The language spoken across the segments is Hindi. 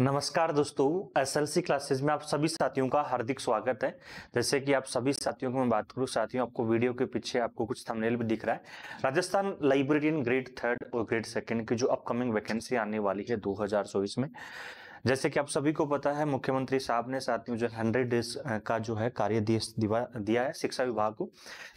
नमस्कार दोस्तों एसएलसी क्लासेस में आप सभी साथियों का हार्दिक स्वागत है जैसे कि आप सभी साथियों की मैं बात करूं साथियों आपको वीडियो के पीछे आपको कुछ थंबनेल भी दिख रहा है राजस्थान लाइब्रेरियन ग्रेड थर्ड और ग्रेड सेकंड की जो अपकमिंग वैकेंसी आने वाली है दो में जैसे कि आप सभी को पता है मुख्यमंत्री साहब ने साथ में जो हंड्रेड डेज का जो है कार्य दिया है शिक्षा विभाग को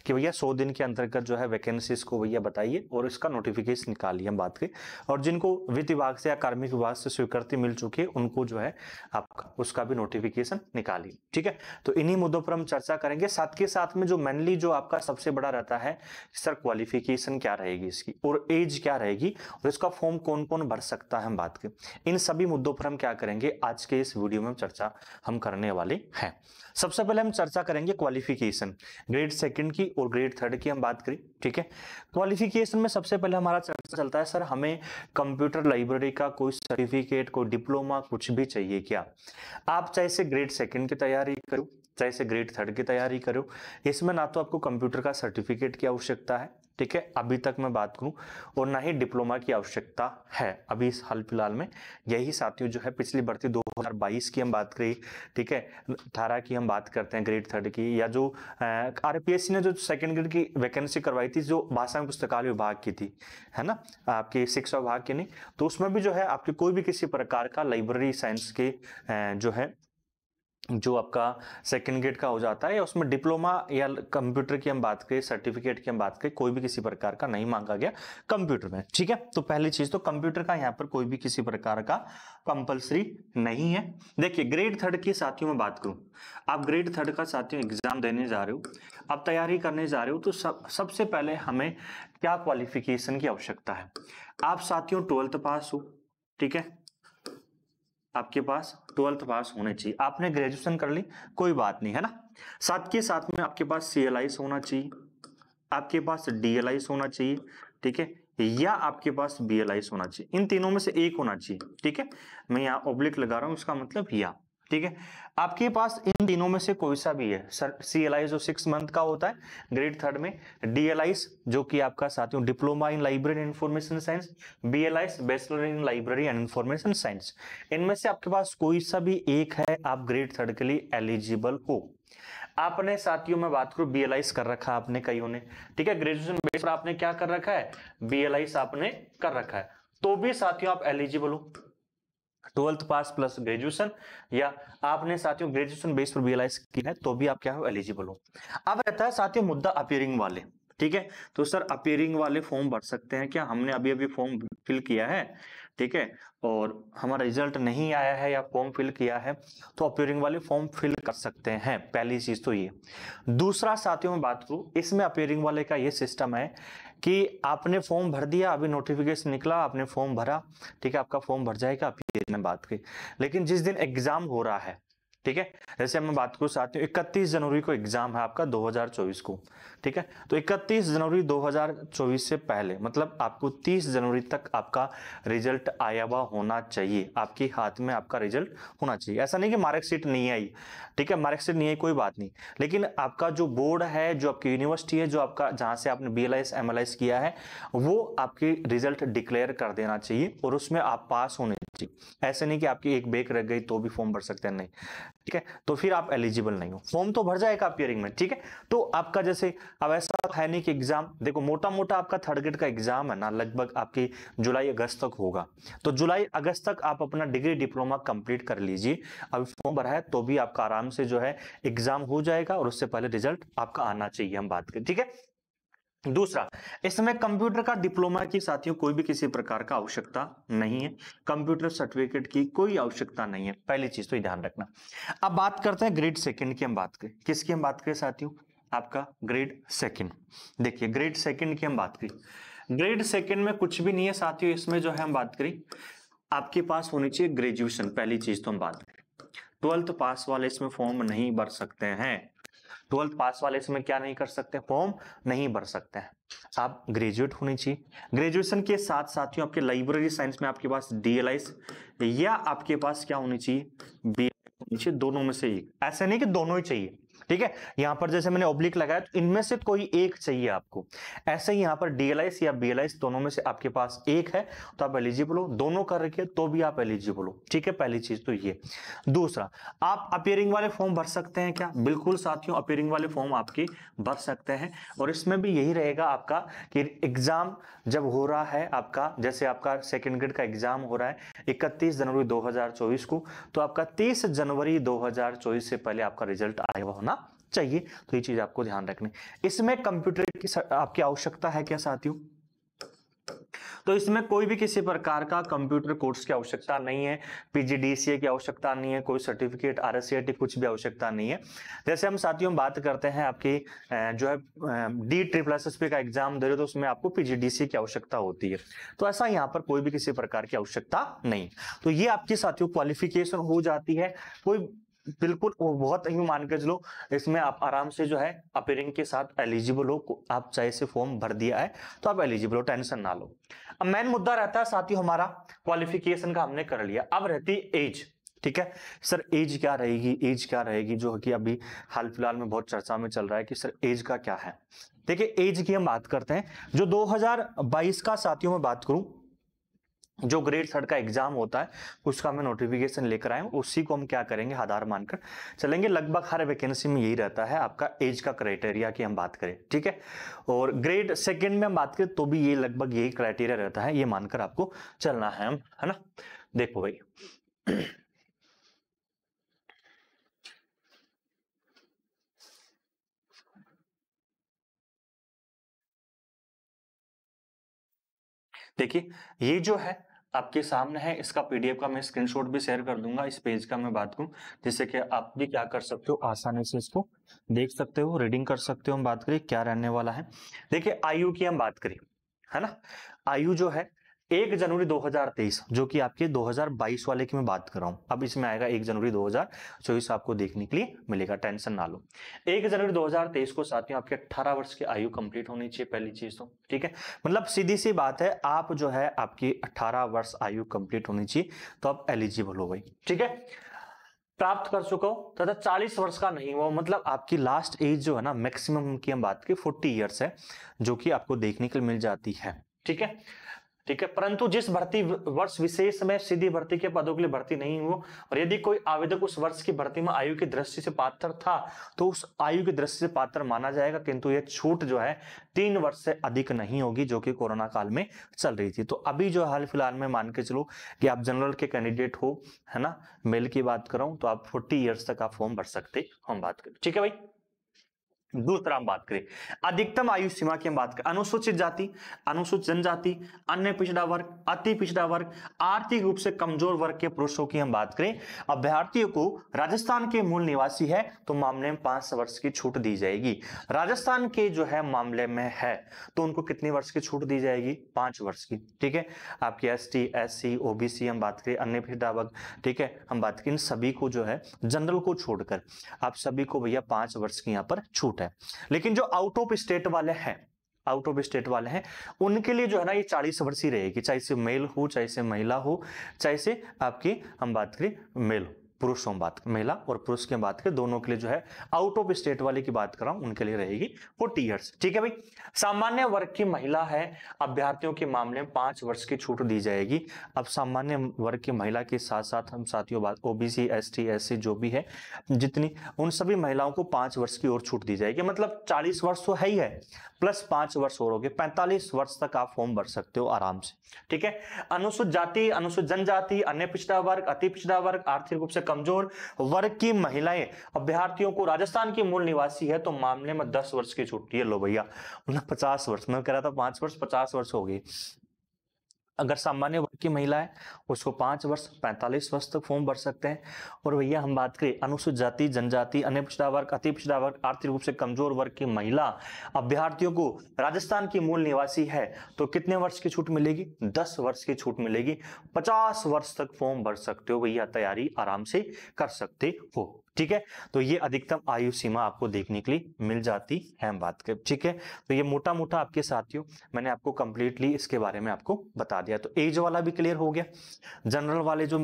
कि भैया सौ दिन के अंतर्गत जो है वैकेंसीज को भैया बताइए और इसका नोटिफिकेशन निकालिए हम बात करें और जिनको वित्त विभाग से या कार्मिक विभाग से स्वीकृति मिल चुकी है उनको जो है आपका उसका भी नोटिफिकेशन निकालिए ठीक है तो इन्हीं मुद्दों पर हम चर्चा करेंगे साथ के साथ में जो मेनली जो आपका सबसे बड़ा रहता है सर क्वालिफिकेशन क्या रहेगी इसकी और एज क्या रहेगी और इसका फॉर्म कौन कौन भर सकता है हम बात करें इन सभी मुद्दों पर हम क्या करेंगे आज के इस वीडियो में चर्चा हम करने वाले हैं सबसे पहले हम चर्चा करेंगे क्वालिफिकेशन ग्रेड सेकंड की और ग्रेड थर्ड की हम बात करें ठीक है क्वालिफिकेशन में सबसे पहले हमारा चर्चा चलता है सर हमें कंप्यूटर लाइब्रेरी का कोई सर्टिफिकेट कोई डिप्लोमा कुछ भी चाहिए क्या आप चाहे से ग्रेड सेकेंड की तैयारी करो चाहे से ग्रेड थर्ड की तैयारी करो इसमें ना तो आपको कंप्यूटर का सर्टिफिकेट की आवश्यकता है ठीक है अभी तक मैं बात करूं और ना ही डिप्लोमा की आवश्यकता है अभी इस हाल फिलहाल में यही साथियों जो है पिछली भर्ती 2022 की हम बात करी ठीक है अठारह की हम बात करते हैं ग्रेड थर्ड की या जो आर ने जो सेकेंड ग्रेड की वैकेंसी करवाई थी जो भाषा पुस्तकालय विभाग की थी है ना आपकी शिक्षा विभाग की नहीं तो उसमें भी जो है आपकी कोई भी किसी प्रकार का लाइब्रेरी साइंस के जो है जो आपका सेकेंड ग्रेड का हो जाता है या उसमें डिप्लोमा या कंप्यूटर की हम बात करें सर्टिफिकेट की हम बात करें कोई भी किसी प्रकार का नहीं मांगा गया कंप्यूटर में ठीक है तो पहली चीज तो कंप्यूटर का यहाँ पर कोई भी किसी प्रकार का कंपलसरी नहीं है देखिए ग्रेड थर्ड के साथियों में बात करूं आप ग्रेड थर्ड का साथियों एग्जाम देने जा रहे हो आप तैयारी करने जा रहे हो तो सब सबसे पहले हमें क्या क्वालिफिकेशन की आवश्यकता है आप साथियों ट्वेल्थ पास हो ठीक है आपके पास ट्वेल्थ पास होने चाहिए आपने ग्रेजुएशन कर ली कोई बात नहीं है ना साथ के साथ में आपके पास सी होना चाहिए आपके पास डी होना चाहिए ठीक है या आपके पास बी होना चाहिए इन तीनों में से एक होना चाहिए ठीक है मैं यहाँ ओब्लिक लगा रहा हूँ उसका मतलब या ठीक है आपके पास इन तीनों में से कोई सा भी है सर सी एल जो सिक्स मंथ का होता है ग्रेड थर्ड में डी जो कि आपका साथियों diploma in library and information science B L I S bachelor in library and information science इनमें से आपके पास कोई सा भी एक है आप ग्रेड थर्ड के लिए एलिजिबल हो आपने साथियों में बात करूं बीएलआईस कर रखा आपने कईयों ने ठीक है ग्रेजुएशन बेस पर आपने क्या कर रखा है बीएलआईस आपने कर रखा है तो भी साथियों आप एलिजिबल हो ट्वेल्थ पास प्लस ग्रेजुएशन या आपने साथियों ग्रेजुएशन बेस पर बी की है तो भी आप क्या हो एलिजिबल हो अब रहता है साथियों मुद्दा अपियरिंग वाले ठीक है तो सर अपियरिंग वाले फॉर्म भर सकते हैं क्या हमने अभी अभी फॉर्म फिल किया है ठीक है और हमारा रिजल्ट नहीं आया है या फॉर्म फिल किया है तो अपियरिंग वाले फॉर्म फिल कर सकते हैं पहली चीज तो ये दूसरा साथियों में बात करूं इसमें अपियरिंग वाले का ये सिस्टम है कि आपने फॉर्म भर दिया अभी नोटिफिकेशन निकला आपने फॉर्म भरा ठीक है आपका फॉर्म भर जाएगा आपकी बात की लेकिन जिस दिन एग्जाम हो रहा है ठीक है जैसे मैं बात को साथ में इकतीस जनवरी को एग्जाम है आपका 2024 को ठीक है तो 31 जनवरी 2024 से पहले मतलब आपको 30 जनवरी तक आपका रिजल्ट आया हुआ होना चाहिए आपके हाथ में आपका रिजल्ट होना चाहिए ऐसा नहीं कि मार्कशीट नहीं आई ठीक है मार्कशीट नहीं आई कोई बात नहीं लेकिन आपका जो बोर्ड है जो आपकी यूनिवर्सिटी है जो आपका जहाँ से आपने बी एल किया है वो आपके रिजल्ट डिक्लेयर कर देना चाहिए और उसमें आप पास होने जी ऐसे नहीं कि आपकी एक बेक रह गई तो भी फॉर्म भर सकते हैं नहीं ठीक है तो फिर आप एलिजिबल नहीं हो फॉर्म तो भर जाएगा अपियरिंग में ठीक है तो आपका जैसे अब ऐसा तो है नहीं कि एग्जाम देखो मोटा मोटा आपका थर्ड ग्रेड का एग्जाम है ना लगभग आपकी जुलाई अगस्त तक होगा तो जुलाई अगस्त तक आप अपना डिग्री डिप्लोमा कंप्लीट कर लीजिए अभी फॉर्म भरा है तो भी आपका आराम से जो है एग्जाम हो जाएगा और उससे पहले रिजल्ट आपका आना चाहिए हम बात करें ठीक है दूसरा इसमें कंप्यूटर का डिप्लोमा की साथियों कोई भी किसी प्रकार का आवश्यकता नहीं है कंप्यूटर सर्टिफिकेट की कोई आवश्यकता नहीं है पहली चीज तो ध्यान रखना अब बात करते हैं ग्रेड सेकंड की हम बात करें किसकी हम बात करें साथियों आपका ग्रेड सेकंड देखिए ग्रेड सेकंड की हम बात करें ग्रेड सेकंड में कुछ भी नहीं है साथियों इसमें जो है हम बात करें आपके पास होनी चाहिए ग्रेजुएशन पहली चीज तो हम बात करें ट्वेल्थ पास वाले इसमें फॉर्म नहीं भर सकते हैं ट्वेल्थ पास वाले इसमें क्या नहीं कर सकते फॉर्म नहीं भर सकते हैं आप ग्रेजुएट होने चाहिए ग्रेजुएशन के साथ साथ ही आपके लाइब्रेरी साइंस में आपके पास डीएलआईस या आपके पास क्या होनी चाहिए बी चाहिए दोनों में से एक ऐसा नहीं कि दोनों ही चाहिए ठीक है यहां पर जैसे मैंने ऑब्लिक लगाया तो इनमें से कोई एक चाहिए आपको ऐसे ही यहां पर डीएलआईस या बीएलआईस दोनों में से आपके पास एक है तो आप एलिजिबल हो दोनों कर रखिए तो भी आप एलिजिबल हो ठीक है पहली चीज तो ये दूसरा आप अपियरिंग वाले फॉर्म भर सकते हैं क्या बिल्कुल साथियों अपियरिंग वाले फॉर्म आपके भर सकते हैं और इसमें भी यही रहेगा आपका कि एग्जाम जब हो रहा है आपका जैसे आपका सेकेंड ग्रेड का एग्जाम हो रहा है इकतीस जनवरी दो को तो आपका तीस जनवरी दो से पहले आपका रिजल्ट आया होना चाहिए तो ये चीज आपको ध्यान रखनी इसमें कंप्यूटर की आपकी आवश्यकता है क्या साथियों तो इसमें कोई भी किसी प्रकार का कंप्यूटर कोर्स की आवश्यकता नहीं है पीजीडीसीए की आवश्यकता नहीं है कोई सर्टिफिकेट आर कुछ भी आवश्यकता नहीं है जैसे हम साथियों बात करते हैं आपकी जो है डी ट्रिपल एस का एग्जाम दे रहे हो तो उसमें आपको पीजीडीसीए की आवश्यकता होती है तो ऐसा यहाँ पर कोई भी किसी प्रकार की आवश्यकता नहीं तो ये आपके साथियों क्वालिफिकेशन हो जाती है कोई बिल्कुल वो बहुत ही मान के चलो इसमें आप आराम से जो है अपेयरिंग के साथ एलिजिबल हो आप चाहे से फॉर्म भर दिया है तो आप एलिजिबल हो टेंशन ना लो अब मेन मुद्दा रहता है साथियों हमारा क्वालिफिकेशन का हमने कर लिया अब रहती एज ठीक है सर एज क्या रहेगी एज क्या रहेगी जो कि अभी हाल फिलहाल में बहुत चर्चा में चल रहा है कि सर एज का क्या है देखिए एज की हम बात करते हैं जो 2022 का साथियों में बात करूं जो ग्रेड थर्ड का एग्जाम होता है उसका हमें नोटिफिकेशन लेकर आए उसी को हम क्या करेंगे आधार मानकर चलेंगे लगभग हर वैकेंसी में यही रहता है आपका एज का क्राइटेरिया की हम बात करें ठीक है और ग्रेड सेकेंड में हम बात करें तो भी ये लगभग यही क्राइटेरिया रहता है ये मानकर आपको चलना है हम है ना देखो भाई देखिए ये जो है आपके सामने है इसका पीडीएफ का मैं स्क्रीनशॉट भी शेयर कर दूंगा इस पेज का मैं बात करूं जिससे कि आप भी क्या कर सकते हो आसानी से इसको देख सकते हो रीडिंग कर सकते हो हम बात करें क्या रहने वाला है देखिए आयु की हम बात करें है ना आयु जो है एक जनवरी 2023 जो कि आपके 2022 वाले की मैं बात कर रहा हूं अब इसमें आएगा एक जनवरी 2024 आपको देखने के लिए मिलेगा टेंशन ना लो एक जनवरी 2023 को साथियों आपके 18 वर्ष की आयु कंप्लीट होनी चाहिए पहली चीज तो ठीक है मतलब सीधी सी बात है आप जो है आपकी 18 वर्ष आयु कंप्लीट होनी चाहिए तो आप एलिजिबल हो गई ठीक है प्राप्त कर चुका हो तथा चालीस वर्ष का नहीं हुआ मतलब आपकी लास्ट एज जो है ना मैक्सिमम की हम बात की फोर्टी ईयर्स है जो कि आपको देखने के लिए मिल जाती है ठीक है ठीक है परंतु जिस भर्ती वर्ष विशेष में सीधी भर्ती के पदों के लिए भर्ती नहीं हो और यदि कोई आवेदक उस वर्ष की भर्ती में आयु की दृष्टि से पात्र था तो उस आयु की दृष्टि से पात्र माना जाएगा किंतु यह छूट जो है तीन वर्ष से अधिक नहीं होगी जो कि कोरोना काल में चल रही थी तो अभी जो हाल फिलहाल में मान के चलो कि आप जनरल के कैंडिडेट हो है ना मेल की बात करो तो आप फोर्टी ईयर्स तक आप फॉर्म भर सकते हम बात करें ठीक है भाई दूसरा हम बात करें अधिकतम आयु सीमा की हम बात करें अनुसूचित जाति अनुसूचित जनजाति अन्य पिछड़ा वर्ग अति पिछड़ा वर्ग आर्थिक रूप से कमजोर वर्ग के पुरुषों की हम बात करें अभ्यर्थियों को राजस्थान के मूल निवासी है तो मामले में पांच वर्ष की छूट दी जाएगी राजस्थान के जो है मामले में है तो उनको कितने वर्ष की छूट दी जाएगी पांच वर्ष की ठीक है आपकी S T S C OBC हम बात करें अन्य पिछड़ा वर्ग ठीक है हम बात करें सभी को जो है जनरल को छोड़कर आप सभी को भैया पांच वर्ष की यहाँ पर छूट होता है लेकिन जो आउट ऑफ स्टेट वाले हैं आउट ऑफ स्टेट वाले हैं उनके लिए जो है ना ये चालीस वर्ष ही रहेगी चाहे से मेल हो चाहे से महिला हो चाहे से आपकी हम बात करें मेल हो पुरुषों बात महिला और पुरुष की बात करें दोनों के लिए जो है आउट ऑफ स्टेट वाले की बात कर रहा हूं उनके लिए रहेगी फोर्टी ईयर्स ठीक है भाई सामान्य वर्ग की महिला है अभ्यर्थियों के मामले में पांच वर्ष की छूट दी जाएगी अब सामान्य वर्ग की महिला के साथ साथ हम साथियों बात ओबीसी एस टी जो भी है जितनी उन सभी महिलाओं को पांच वर्ष की और छूट दी जाएगी मतलब चालीस वर्ष तो है ही है प्लस पांच वर्ष और हो गए पैंतालीस वर्ष तक आप फॉर्म भर सकते हो आराम से ठीक है अनुसूचित जाति अनुसूचित जनजाति अन्य पिछड़ा वर्ग अति पिछड़ा वर्ग आर्थिक रूप से कमजोर वर्ग की महिलाएं अभ्यार्थियों को राजस्थान की मूल निवासी है तो मामले में दस वर्ष की छुट्टी है लो भैया पचास वर्ष मैं कह रहा था पांच वर्ष पचास वर्ष हो गई अगर सामान्य की महिला है उसको पाँच वर्ष पैंतालीस वर्ष तक फॉर्म भर सकते हैं और भैया हम बात करें अनुसूचित जाति जनजाति अन्य पिछड़ा वर्ग अति पिछड़ा वर्ग आर्थिक रूप से कमजोर वर्ग की महिला अभ्यार्थियों को राजस्थान की मूल निवासी है तो कितने वर्ष की छूट मिलेगी दस वर्ष की छूट मिलेगी पचास वर्ष तक फॉर्म भर सकते हो भैया तैयारी आराम से कर सकते हो ठीक है तो ये अधिकतम आयु सीमा आपको देखने के लिए मिल जाती है बात कर ठीक है तो ये मोटा मोटा आपके साथियों मैंने आपको कंप्लीटली इसके बारे में आपको बता दिया तो एज वाला भी भी क्लियर हो गया जनरल वाले जो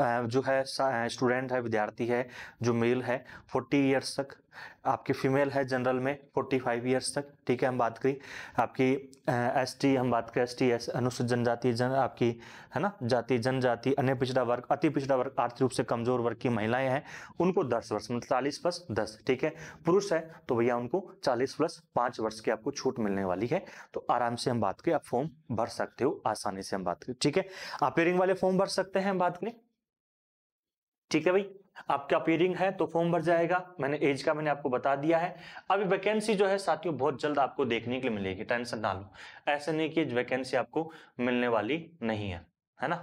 जो है स्टूडेंट है विद्यार्थी है जो मेल है फोर्टी ईयर्स तक आपकी फीमेल है जनरल में फोर्टी फाइव ईयर्स तक ठीक है हम बात करी आपकी एस टी हम बात करें एस टी एस अनुसूचित जनजाति जन आपकी है ना जाति जनजाति अन्य पिछड़ा वर्ग अति पिछड़ा वर्ग आर्थिक रूप से कमजोर वर्ग की महिलाएं हैं उनको दस वर्ष मतलब चालीस प्लस दस ठीक है पुरुष है तो भैया उनको चालीस प्लस पाँच वर्ष की आपको छूट मिलने वाली है तो आराम से हम बात करें आप फॉर्म भर सकते हो आसानी से हम बात करें ठीक है अपेयरिंग वाले फॉर्म भर सकते हैं हम बात करें ठीक है भाई आपका अपीयरिंग है तो फॉर्म भर जाएगा मैंने एज का मैंने आपको बता दिया है अभी वैकेंसी जो है साथियों बहुत जल्द आपको देखने के लिए मिलेगी टेंशन ना लो ऐसे नहीं कि वैकेंसी आपको मिलने वाली नहीं है है ना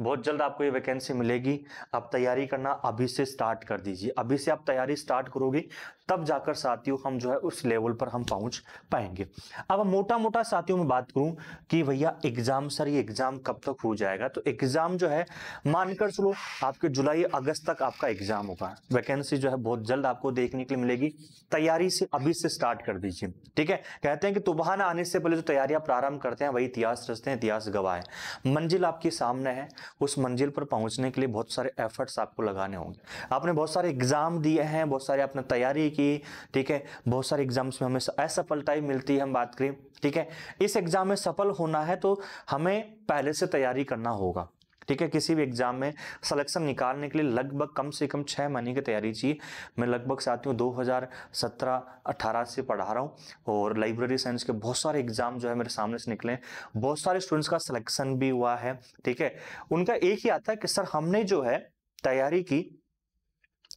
बहुत जल्द आपको ये वैकेंसी मिलेगी आप तैयारी करना अभी से स्टार्ट कर दीजिए अभी से आप तैयारी स्टार्ट करोगे तब जाकर साथियों हम जो है उस लेवल पर हम पहुंच पाएंगे अब मोटा मोटा साथियों में बात करूं कि भैया एग्जाम सर ये एग्जाम कब तक हो जाएगा तो एग्जाम जो है मानकर चलो आपके जुलाई अगस्त तक आपका एग्जाम होगा वैकेंसी जो है बहुत जल्द आपको देखने के लिए मिलेगी तैयारी से अभी से स्टार्ट कर दीजिए ठीक है कहते हैं कि तुबहाना आने से पहले जो तैयारियां प्रारंभ करते हैं वही इतिहास रचते हैं इतिहास गवाह है मंजिल आपके सामने है उस मंजिल पर पहुंचने के लिए बहुत सारे एफर्ट्स आपको लगाने होंगे आपने बहुत सारे एग्ज़ाम दिए हैं बहुत सारे आपने तैयारी की ठीक है बहुत सारे एग्ज़ाम्स में हमें असफलता ही मिलती है हम बात करें ठीक है इस एग्ज़ाम में सफल होना है तो हमें पहले से तैयारी करना होगा ठीक है किसी भी एग्ज़ाम में सिलेक्शन निकालने के लिए लगभग कम से कम छः महीने की तैयारी चाहिए मैं लगभग साथियों दो हज़ार से पढ़ा रहा हूँ और लाइब्रेरी साइंस के बहुत सारे एग्ज़ाम जो है मेरे सामने से निकले बहुत सारे स्टूडेंट्स का सिलेक्शन भी हुआ है ठीक है उनका एक ही आता है कि सर हमने जो है तैयारी की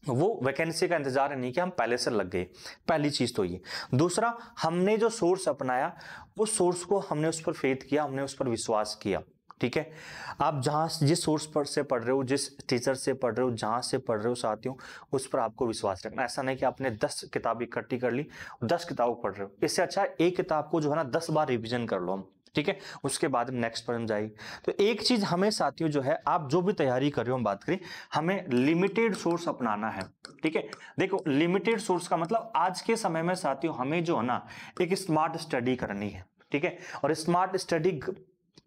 वो वैकेंसी का इंतजार नहीं कि हम पहले से लग गए पहली चीज तो ये दूसरा हमने जो सोर्स अपनाया वो सोर्स को हमने उस पर फेथ किया हमने उस पर विश्वास किया ठीक है आप जहाँ जिस सोर्स पर से पढ़ रहे हो जिस टीचर से पढ़ रहे हो जहाँ से पढ़ रहे हो साथियों उस पर आपको विश्वास रखना ऐसा नहीं कि आपने दस किताब इकट्ठी कर ली दस किताब पढ़ रहे हो इससे अच्छा एक किताब को जो है ना दस बार रिविजन कर लो हम ठीक है उसके बाद नेक्स्ट पर हम जाइए तो एक चीज हमें साथियों जो है आप जो भी तैयारी कर रहे हो हम बात करें हमें लिमिटेड सोर्स अपनाना है ठीक है देखो लिमिटेड सोर्स का मतलब आज के समय में साथियों हमें जो है ना एक स्मार्ट स्टडी करनी है ठीक है और स्मार्ट स्टडी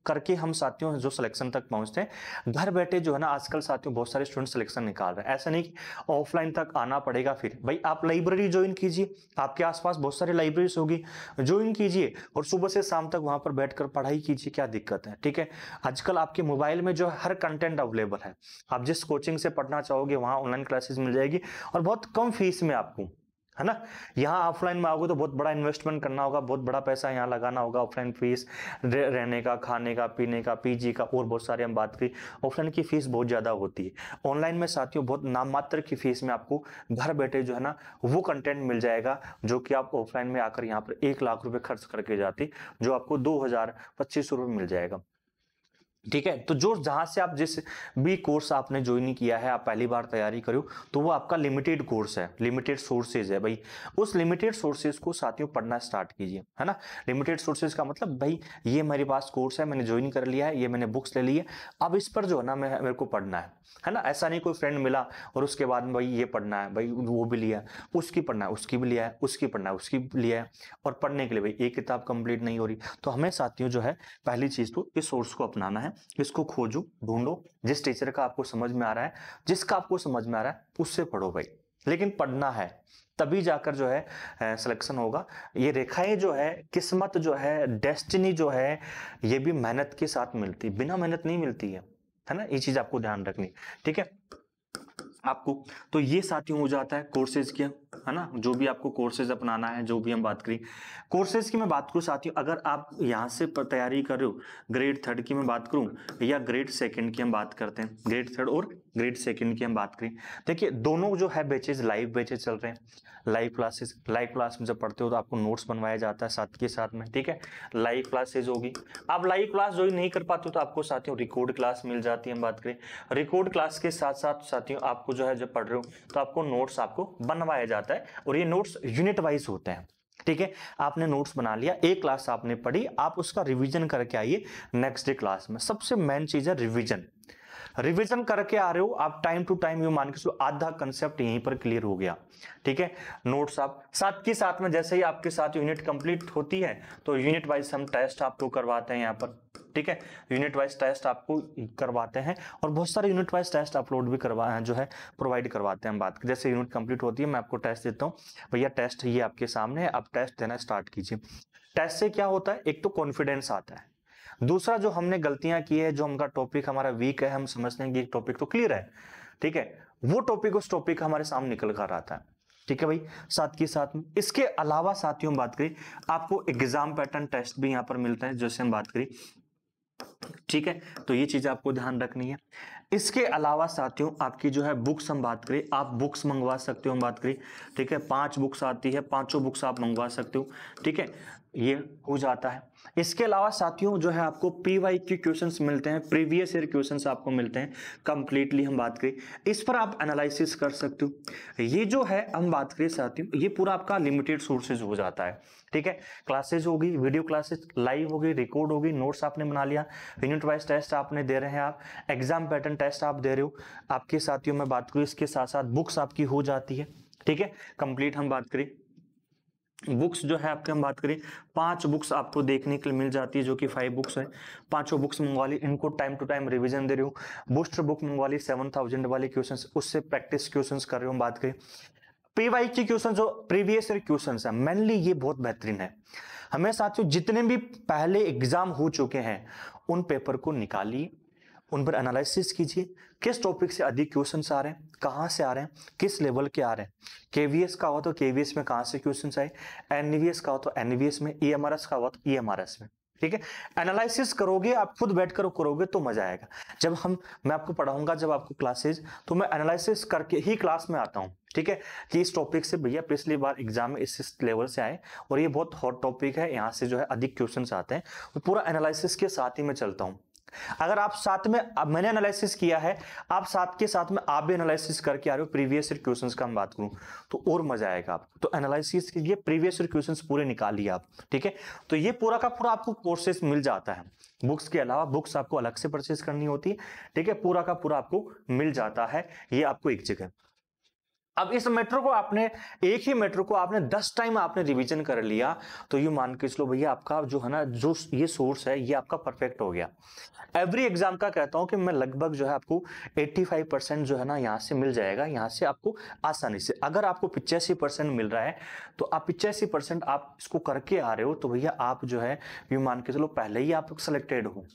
करके हम साथियों जो सिलेक्शन तक पहुंचते हैं घर बैठे जो है ना आजकल साथियों बहुत सारे स्टूडेंट सिलेक्शन निकाल रहे हैं ऐसा नहीं कि ऑफलाइन तक आना पड़ेगा फिर भाई आप लाइब्रेरी ज्वाइन कीजिए आपके आसपास बहुत सारी लाइब्रेरीज होगी ज्वाइन कीजिए और सुबह से शाम तक वहां पर बैठकर पढ़ाई कीजिए क्या दिक्कत है ठीक है आजकल आपके मोबाइल में जो हर कंटेंट अवेलेबल है आप जिस कोचिंग से पढ़ना चाहोगे वहाँ ऑनलाइन क्लासेस मिल जाएगी और बहुत कम फीस में आपको है ना यहाँ ऑफलाइन में आओगे तो बहुत बड़ा इन्वेस्टमेंट करना होगा बहुत बड़ा पैसा यहाँ लगाना होगा ऑफलाइन फीस रहने का खाने का पीने का पीजी का और बहुत सारे हम बात की ऑफलाइन की फीस बहुत ज़्यादा होती है ऑनलाइन में साथियों बहुत नाम मात्र की फीस में आपको घर बैठे जो है ना वो कंटेंट मिल जाएगा जो कि आप ऑफलाइन में आकर यहाँ पर एक लाख रुपये खर्च करके जाती जो आपको दो हज़ार मिल जाएगा ठीक है तो जो जहाँ से आप जिस भी कोर्स आपने ज्वाइन किया है आप पहली बार तैयारी करो तो वो आपका लिमिटेड कोर्स है लिमिटेड सोर्सेज है भाई उस लिमिटेड सोर्सेज को साथियों पढ़ना स्टार्ट कीजिए है ना लिमिटेड सोर्सेज का मतलब भाई ये मेरे पास कोर्स है मैंने ज्वाइन कर लिया है ये मैंने बुक्स ले ली है अब इस पर जो है ना मैं मेरे को पढ़ना है है ना ऐसा नहीं कोई फ्रेंड मिला और उसके बाद में भाई ये पढ़ना है भाई वो भी लिया उसकी पढ़ना है उसकी भी लिया है उसकी पढ़ना है उसकी लिया है और पढ़ने के लिए भाई एक किताब कंप्लीट नहीं हो रही तो हमें साथियों जो है पहली चीज़ तो इस सोर्स को अपनाना है है इसको खोजो ढूंढो जिस टीचर का आपको समझ में आ रहा है जिसका आपको समझ में आ रहा है उससे पढ़ो भाई लेकिन पढ़ना है तभी जाकर जो है सिलेक्शन होगा ये रेखाएं जो है किस्मत जो है डेस्टिनी जो है ये भी मेहनत के साथ मिलती बिना मेहनत नहीं मिलती है है ना ये चीज आपको ध्यान रखनी ठीक है आपको तो ये साथियों हो जाता है कोर्सेज के है ना जो भी आपको कोर्सेज अपनाना है जो भी हम बात करें कोर्सेज की मैं बात करूँ साथियों अगर आप यहाँ से तैयारी कर रहे हो ग्रेड थर्ड की मैं बात करूँ या ग्रेड सेकेंड की हम बात करते हैं ग्रेड थर्ड और ग्रेड सेकंड की हम बात करें देखिए दोनों जो है बैचेज लाइव बैचेज चल रहे हैं लाइव क्लासेस लाइव क्लास में जब पढ़ते हो तो आपको नोट्स बनवाया जाता है साथ के साथ में ठीक है लाइव क्लासेज होगी आप लाइव क्लास ही नहीं कर पाते हो तो आपको साथियों रिकॉर्ड क्लास मिल जाती है हम बात करें रिकॉर्ड क्लास के साथ साथ साथियों आपको जो है जब पढ़ रहे हो तो आपको नोट्स आपको बनवाया जाता है और ये नोट्स यूनिट वाइज होते हैं ठीक है आपने नोट्स बना लिया एक क्लास आपने पढ़ी आप उसका रिवीजन करके आइए नेक्स्ट डे क्लास में सबसे मेन चीज है रिवीजन रिविजन करके आ रहे हो आप टाइम टू टाइम यू मान के चलो आधा कंसेप्ट यहीं पर क्लियर हो गया ठीक है नोट्स आप साथ के साथ में जैसे ही आपके साथ यूनिट कंप्लीट होती है तो यूनिट वाइज हम टेस्ट आपको करवाते हैं यहाँ पर ठीक है यूनिट वाइज टेस्ट आपको करवाते हैं और बहुत सारे यूनिट वाइज टेस्ट अपलोड भी करवा जो है प्रोवाइड करवाते हैं हम बात जैसे यूनिट कंप्लीट होती है मैं आपको टेस्ट देता हूँ भैया टेस्ट ये आपके सामने है आप टेस्ट देना स्टार्ट कीजिए टेस्ट से क्या होता है एक तो कॉन्फिडेंस आता है दूसरा जो हमने गलतियां की है जो हमका टॉपिक हमारा वीक है हम समझते हैं कि टॉपिक तो क्लियर है ठीक है वो टॉपिक उस टॉपिक हमारे सामने निकल कर आता है ठीक है भाई साथ के साथ में इसके अलावा साथियों बात करें आपको एग्जाम पैटर्न टेस्ट भी यहां पर मिलता है जैसे हम बात करें ठीक है तो ये चीज आपको ध्यान रखनी है इसके अलावा साथियों आपकी जो है बुक्स हम बात करें आप बुक्स मंगवा सकते हो हम बात करें ठीक है पांच बुक्स आती है पांचों बुक्स आप मंगवा सकते हो ठीक है ये हो जाता है इसके अलावा साथियों जो है आपको पी वाई के क्वेश्चन मिलते हैं प्रीवियस ईयर क्वेश्चन आपको मिलते हैं कंप्लीटली हम बात करें इस पर आप एनालिसिस कर सकते हो ये जो है हम बात करें साथियों ये पूरा आपका लिमिटेड सोर्सेज हो जाता है ठीक है क्लासेज होगी वीडियो क्लासेज लाइव होगी रिकॉर्ड होगी नोट्स आपने बना लिया यूनिट वाइज टेस्ट आपने दे रहे हैं आप एग्जाम पैटर्न टेस्ट आप दे रहे हो आपके साथियों में बात करूँ इसके साथ साथ बुक्स आपकी हो जाती है ठीक है कंप्लीट हम बात करें बुक्स जो है आपके हम बात करें पांच बुक्स आपको देखने के लिए मिल जाती है जो कि फाइव बुक्स है पांचों बुक्स मंगवा ली इनको टाइम टू टाइम रिवीजन दे रही हूँ बूस्टर बुक मंगवाली सेवन थाउजेंड वाले क्वेश्चन उससे प्रैक्टिस क्वेश्चन कर रहे हो बात करें पीवाई के क्वेश्चन जो प्रीवियस ईयर क्वेश्चन है मेनली ये बहुत बेहतरीन है हमें साथियों जितने भी पहले एग्जाम हो चुके हैं उन पेपर को निकालिए उन पर एनालिसिस कीजिए किस टॉपिक से अधिक क्वेश्चन आ रहे हैं कहाँ से आ रहे हैं किस लेवल के आ रहे हैं के वी एस का हुआ तो के वी एस में कहाँ से क्वेश्चन आए एन वी एस का हुआ तो एन वी एस में ई एम आर एस का हुआ तो ई एम आर एस में ठीक है एनालिसिस करोगे आप खुद बैठकर करोगे तो मजा आएगा जब हम मैं आपको पढ़ाऊंगा जब आपको क्लासेज तो मैं एनालिसिस करके ही क्लास में आता हूँ ठीक है कि इस टॉपिक से भैया पिछली बार एग्जाम में इस लेवल से आए और ये बहुत हॉट टॉपिक है यहाँ से जो है अधिक क्वेश्चन आते हैं तो पूरा एनालिसिस के साथ ही मैं चलता हूँ अगर आप साथ में मैंने एनालिसिस किया है आप साथ के साथ में आप भी एनालिसिस करके आ रहे हो प्रीवियस ईयर क्वेश्चंस का हम बात करूं तो और मजा आएगा आपको तो एनालिसिस के लिए प्रीवियस ईयर क्वेश्चंस पूरे निकाल लिया आप ठीक है तो ये पूरा का पूरा आपको कोर्सेस मिल जाता है बुक्स के अलावा बुक्स आपको अलग से परचेज करनी होती है ठीक है पूरा का पूरा आपको मिल जाता है ये आपको एक जगह अब इस मेट्रो को आपने एक ही मेट्रो को आपने दस टाइम आपने रिवीजन कर लिया तो ये मान के चलो भैया आपका जो है ना जो ये सोर्स है ये आपका परफेक्ट हो गया एवरी एग्जाम का कहता हूं कि मैं लगभग जो है आपको 85 परसेंट जो है ना यहाँ से मिल जाएगा यहाँ से आपको आसानी से अगर आपको पिचासी परसेंट मिल रहा है तो आप पिचासी परसेंट आप इसको करके आ रहे हो तो भैया आप जो है ये मान के चलो पहले ही आप सिलेक्टेड हो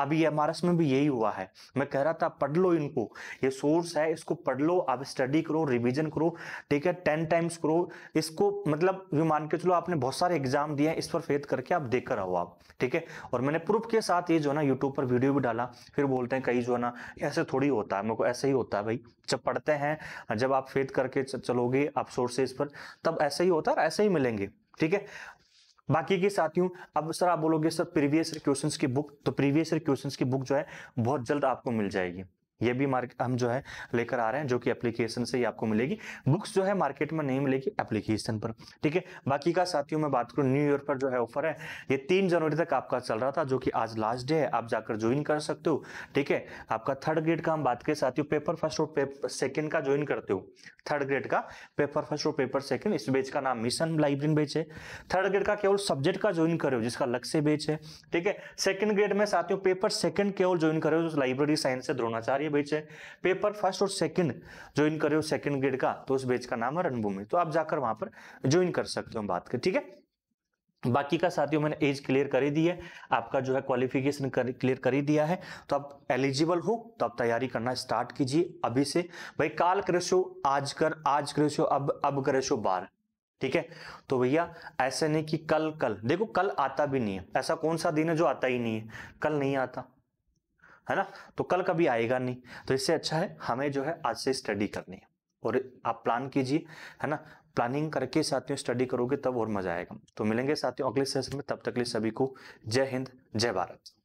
अभी एम में भी यही हुआ है मैं कह रहा था पढ़ लो इनको ये सोर्स है इसको पढ़ लो आप स्टडी करो रिवीजन करो ठीक है टेन टाइम्स करो इसको मतलब यू मान के चलो आपने बहुत सारे एग्जाम दिए हैं इस पर फेद करके आप देख कर आओ आप ठीक है और मैंने प्रूफ के साथ ये जो है ना यूट्यूब पर वीडियो भी डाला फिर बोलते हैं कई जो है ना ऐसे थोड़ी होता है मेरे को ऐसे ही होता है भाई जब पढ़ते हैं जब आप फेद करके चलोगे आप सोर्सेज पर तब ऐसे ही होता है ऐसे ही मिलेंगे ठीक है बाकी के साथियों अब सर आप बोलोगे सर प्रीवियस क्वेश्चन की बुक तो प्रीवियस क्वेश्चन की बुक जो है बहुत जल्द आपको मिल जाएगी ये भी मार्केट हम जो है लेकर आ रहे हैं जो कि एप्लीकेशन से ही आपको मिलेगी बुक्स जो है मार्केट में नहीं मिलेगी एप्लीकेशन पर ठीक है बाकी का साथियों मैं बात करूं न्यू ईयर पर जो है ऑफर है ये तीन जनवरी तक आपका चल रहा था जो कि आज लास्ट डे है आप जाकर ज्वाइन कर सकते हो ठीक है आपका थर्ड ग्रेड का हम बात करें साथियों पेपर फर्स्ट और पेपर सेकेंड का ज्वाइन करते हो थर्ड ग्रेड का पेपर फर्स्ट और पेपर सेकेंड इस बेच का नाम मिशन लाइब्रेरी बेच है थर्ड ग्रेड का केवल सब्जेक्ट का ज्वाइन करे हो जिसका लक्ष्य बेच है ठीक है सेकेंड ग्रेड में साथियों पेपर सेकेंड केवल ज्वाइन करे हो लाइब्रेरी साइंस से द्रोणाचार्य है बेच है पेपर फर्स्ट और सेकंड ज्वाइन करे हो सेकंड ग्रेड का तो उस बेच का नाम है रणभूमि तो आप जाकर वहां पर ज्वाइन कर सकते हो बात कर ठीक है बाकी का साथियों मैंने एज क्लियर कर ही दी है आपका जो है क्वालिफिकेशन क्लियर कर ही दिया है तो आप एलिजिबल हो तो आप तैयारी करना स्टार्ट कीजिए अभी से भाई काल करेशो आज कर आज करेशो अब अब करेशो बार ठीक है तो भैया ऐसा नहीं कि कल कल देखो कल आता भी नहीं है ऐसा कौन सा दिन है जो आता ही नहीं है कल नहीं आता है ना तो कल कभी आएगा नहीं तो इससे अच्छा है हमें जो है आज से स्टडी करनी है और आप प्लान कीजिए है ना प्लानिंग करके साथियों स्टडी करोगे तब और मजा आएगा तो मिलेंगे साथियों अगले सेशन में तब तक लिए सभी को जय हिंद जय भारत